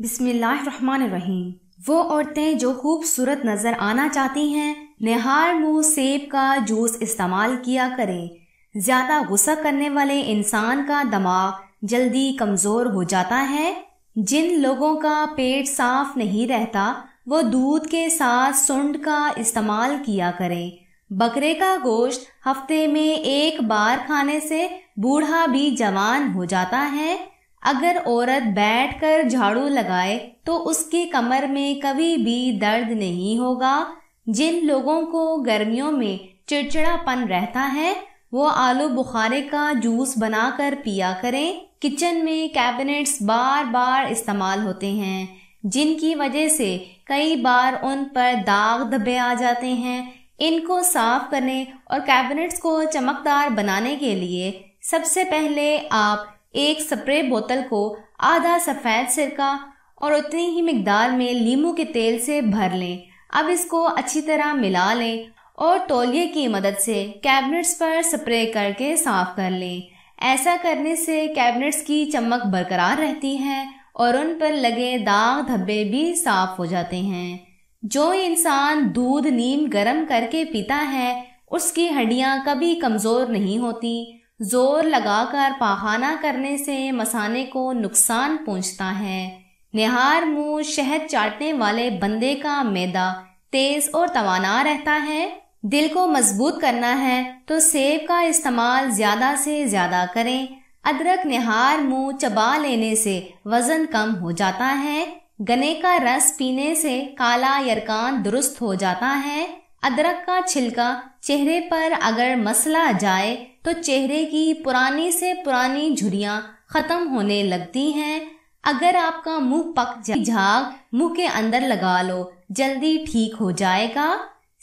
बिस्मिल्लाहिर्रहमानिर्रहीम वो औरतें जो खूबसूरत नज़र आना चाहती हैं निहार मुँह सेब का जूस इस्तेमाल किया करें ज़्यादा गुस्सा करने वाले इंसान का दिमाग जल्दी कमज़ोर हो जाता है जिन लोगों का पेट साफ नहीं रहता वो दूध के साथ सुंड का इस्तेमाल किया करें बकरे का गोश्त हफ्ते में एक बार खाने से बूढ़ा भी जवान हो जाता है अगर औरत बैठकर झाड़ू लगाए तो उसकी कमर में कभी भी दर्द नहीं होगा जिन लोगों को गर्मियों में चिड़चिड़ापन रहता है वो आलू बुखारे का जूस बनाकर पिया करें किचन में कैबिनेट्स बार बार इस्तेमाल होते हैं जिनकी वजह से कई बार उन पर दाग धब्बे आ जाते हैं इनको साफ करने और कैबिनेट्स को चमकदार बनाने के लिए सबसे पहले आप एक स्प्रे बोतल को आधा सफ़ेद सिरका और उतनी ही मकदार में लीमू के तेल से भर लें अब इसको अच्छी तरह मिला लें और तौलिए की मदद से कैबिनेट्स पर स्प्रे करके साफ कर लें ऐसा करने से कैबिनेट्स की चमक बरकरार रहती है और उन पर लगे दाग धब्बे भी साफ हो जाते हैं जो इंसान दूध नीम गर्म करके पीता है उसकी हड्डियां कभी कमज़ोर नहीं होती जोर लगाकर पाखाना करने से मसाने को नुकसान पहुंचता है निहार मुंह शहद चाटने वाले बंदे का मैदा तेज और तवाना रहता है दिल को मजबूत करना है तो सेब का इस्तेमाल ज्यादा से ज्यादा करें अदरक निहार मुंह चबा लेने से वजन कम हो जाता है गने का रस पीने से काला यरकान दुरुस्त हो जाता है अदरक का छिलका चेहरे पर अगर मसला जाए तो चेहरे की पुरानी से पुरानी झुरियां खत्म होने लगती हैं अगर आपका मुंह पक जाए झाग मुंह के अंदर लगा लो जल्दी ठीक हो जाएगा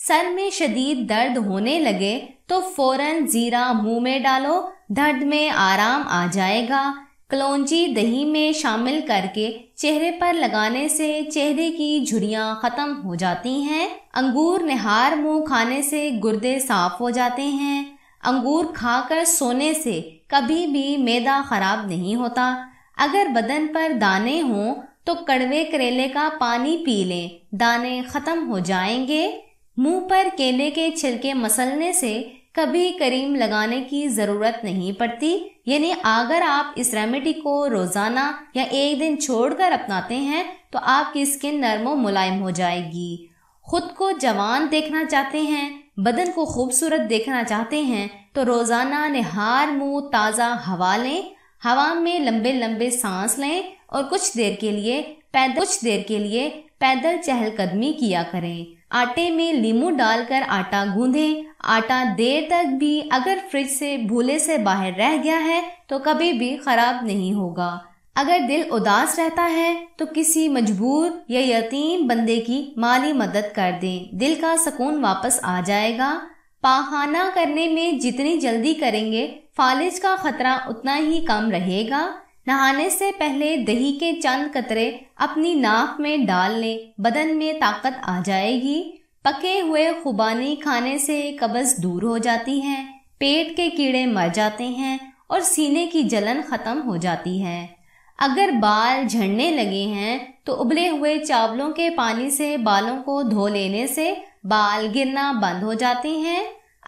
सर में शदीद दर्द होने लगे तो फौरन जीरा मुंह में डालो दर्द में आराम आ जाएगा कलौजी दही में शामिल करके चेहरे पर लगाने से चेहरे की झुरियाँ ख़त्म हो जाती हैं अंगूर निहार मुँह खाने से गुर्दे साफ हो जाते हैं अंगूर खाकर सोने से कभी भी मैदा ख़राब नहीं होता अगर बदन पर दाने हों तो कड़वे करेले का पानी पी लें दाने ख़त्म हो जाएंगे मुंह पर केले के छिलके मसलने से कभी करीम लगाने की ज़रूरत नहीं पड़ती यानी अगर आप इस रेमेडी को रोज़ाना या एक दिन छोड़कर अपनाते हैं तो आपकी स्किन नरम व मुलायम हो जाएगी खुद को जवान देखना चाहते हैं बदन को खूबसूरत देखना चाहते हैं तो रोज़ाना निहार मुंह ताज़ा हवा लें हवा में लंबे लंबे सांस लें और कुछ देर के लिए पैदल कुछ देर के लिए पैदल चहलकदमी किया करें आटे में लीमू डालकर आटा गूंधे आटा देर तक भी अगर फ्रिज से भूले से बाहर रह गया है तो कभी भी खराब नहीं होगा अगर दिल उदास रहता है तो किसी मजबूर या यतीम बंदे की माली मदद कर दें दिल का सुकून वापस आ जाएगा पाखाना करने में जितनी जल्दी करेंगे फालिज का खतरा उतना ही कम रहेगा नहाने से पहले दही के चंद कतरे अपनी नाक में डाल लें बदन में ताकत आ जाएगी पके हुए खुबानी खाने से कब्ज दूर हो जाती है पेट के कीड़े मर जाते हैं और सीने की जलन ख़त्म हो जाती है अगर बाल झड़ने लगे हैं तो उबले हुए चावलों के पानी से बालों को धो लेने से बाल गिरना बंद हो जाते हैं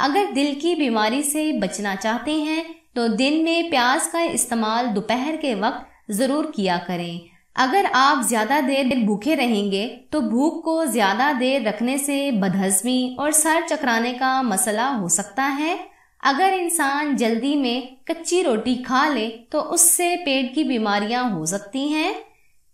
अगर दिल की बीमारी से बचना चाहते हैं तो दिन में प्याज का इस्तेमाल दोपहर के वक्त ज़रूर किया करें अगर आप ज्यादा देर भूखे रहेंगे तो भूख को ज्यादा देर रखने से बदहजमी और सर चकराने का मसला हो सकता है अगर इंसान जल्दी में कच्ची रोटी खा ले तो उससे पेट की बीमारियां हो सकती हैं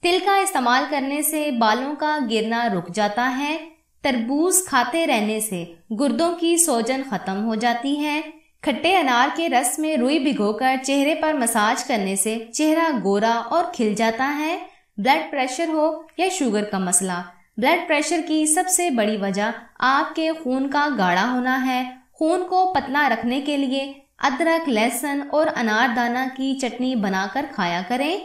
तिल का इस्तेमाल करने से बालों का गिरना रुक जाता है तरबूज खाते रहने से गुर्दों की सोजन खत्म हो जाती है खट्टे अनार के रस में रुई भिगोकर चेहरे पर मसाज करने से चेहरा गोरा और खिल जाता है ब्लड प्रेशर हो या शुगर का मसला ब्लड प्रेशर की सबसे बड़ी वजह आपके खून का गाढ़ा होना है खून को पतला रखने के लिए अदरक लहसुन और अनारदाना की चटनी बनाकर खाया करें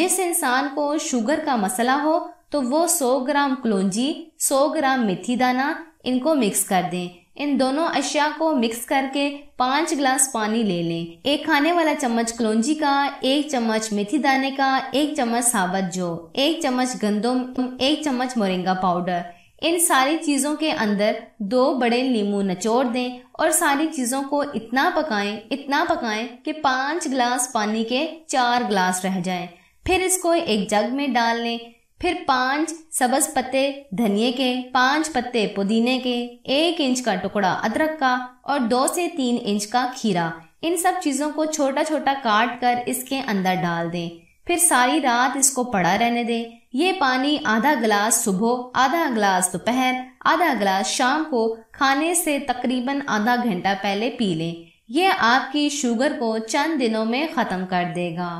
जिस इंसान को शुगर का मसला हो तो वो 100 ग्राम कलौजी 100 ग्राम मेथी दाना इनको मिक्स कर दें इन दोनों अशिया को मिक्स करके पाँच ग्लास पानी ले लें एक खाने वाला चम्मच कलौजी का एक चम्मच मेथी दाने का एक चम्मच साबत जो एक चम्मच गंदम एक चम्मच मोरिंगा पाउडर इन सारी चीज़ों के अंदर दो बड़े नींबू नचोड़ दें और सारी चीज़ों को इतना पकाएं इतना पकाएं कि पाँच गिलास पानी के चार गिलास रह जाएं। फिर इसको एक जग में डाल लें फिर पांच सबज पत्ते धनिए के पांच पत्ते पुदीने के एक इंच का टुकड़ा अदरक का और दो से तीन इंच का खीरा इन सब चीजों को छोटा छोटा काट कर इसके अंदर डाल दें फिर सारी रात इसको पड़ा रहने दें ये पानी आधा गिलास सुबह आधा गिलास दोपहर आधा गिलास शाम को खाने से तकरीबन आधा घंटा पहले पी लें यह आपकी शुगर को चंद दिनों में खत्म कर देगा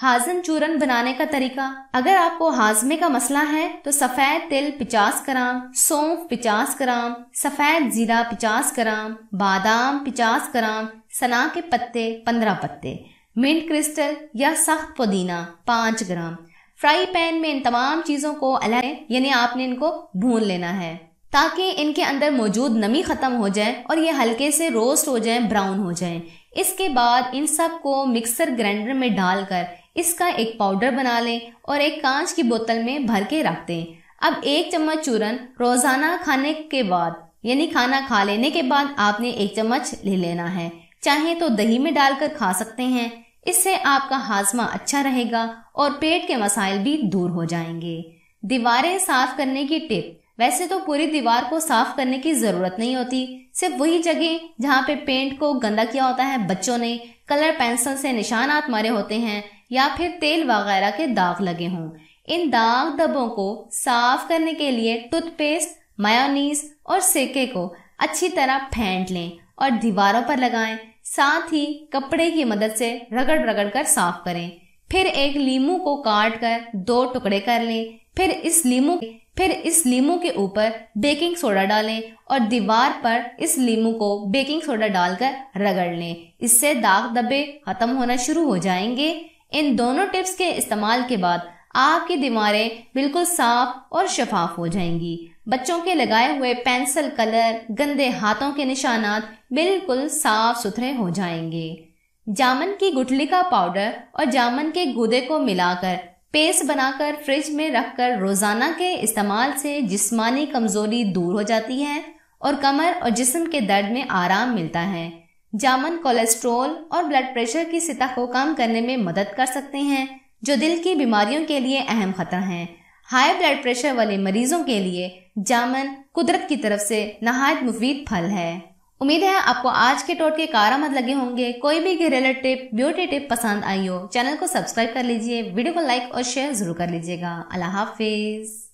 हाजन चूरन बनाने का तरीका अगर आपको हाजमे का मसला है तो सफेद तिल 50 ग्राम सौंफ 50 ग्राम सफेद जीरा 50 ग्राम बादाम 50 ग्राम सना के पत्ते 15 पत्ते मिंट क्रिस्टल या सख्त पुदीना 5 ग्राम फ्राई पैन में इन तमाम चीजों को अलग यानी आपने इनको भून लेना है ताकि इनके अंदर मौजूद नमी खत्म हो जाए और ये हल्के से रोस्ट हो जाए ब्राउन हो जाए इसके बाद इन सब को मिक्सर ग्राइंडर में डालकर इसका एक पाउडर बना लें और एक कांच की बोतल में भर के रख दें अब एक चम्मच चूरन रोजाना खाने के बाद यानी खाना खा लेने के बाद आपने एक चम्मच ले लेना है चाहे तो दही में डालकर खा सकते हैं इससे आपका हाजमा अच्छा रहेगा और पेट के मसाइल भी दूर हो जाएंगे दीवारें साफ करने की टिप वैसे तो पूरी दीवार को साफ करने की जरूरत नहीं होती सिर्फ वही जगह जहाँ पे पेंट को गंदा किया होता है बच्चों ने कलर पेंसिल से निशानात मारे होते हैं या फिर तेल वगैरह के दाग लगे हों इन दाग दबों को साफ करने के लिए टूथपेस्ट मायोनीज और सिरके को अच्छी तरह फेंट लें और दीवारों पर लगाएं साथ ही कपड़े की मदद से रगड़ रगड़ कर साफ करें फिर एक लीमू को काट कर दो टुकड़े कर लें फिर इस लीमू फिर इस लीमू के ऊपर बेकिंग सोडा डालें और दीवार पर इस लीमू को बेकिंग सोडा डालकर रगड़ लें इससे दाग धब्बे खत्म होना शुरू हो जाएंगे इन दोनों टिप्स के इस्तेमाल के बाद आपकी दीवारें बिल्कुल साफ और शफाफ हो जाएंगी बच्चों के लगाए हुए पेंसिल कलर गंदे हाथों के निशानात बिल्कुल साफ सुथरे हो जाएंगे जामन की गुठली का पाउडर और जामन के गुदे को मिलाकर पेस्ट बनाकर फ्रिज में रखकर रोजाना के इस्तेमाल से जिस्मानी कमजोरी दूर हो जाती है और कमर और जिस्म के दर्द में आराम मिलता है जामन कोलेस्ट्रोल और ब्लड प्रेशर की सतह को कम करने में मदद कर सकते हैं जो दिल की बीमारियों के लिए अहम खतरा हैं हाई ब्लड प्रेशर वाले मरीजों के लिए जामन कुदरत की तरफ से नहायत मुफीद फल है उम्मीद है आपको आज के टोट टोटके कारामद लगे होंगे कोई भी घरेलू टिप ब्यूटी टिप पसंद आई हो चैनल को सब्सक्राइब कर लीजिए वीडियो को लाइक और शेयर जरूर कर लीजिएगा अल्लाह हाफिज़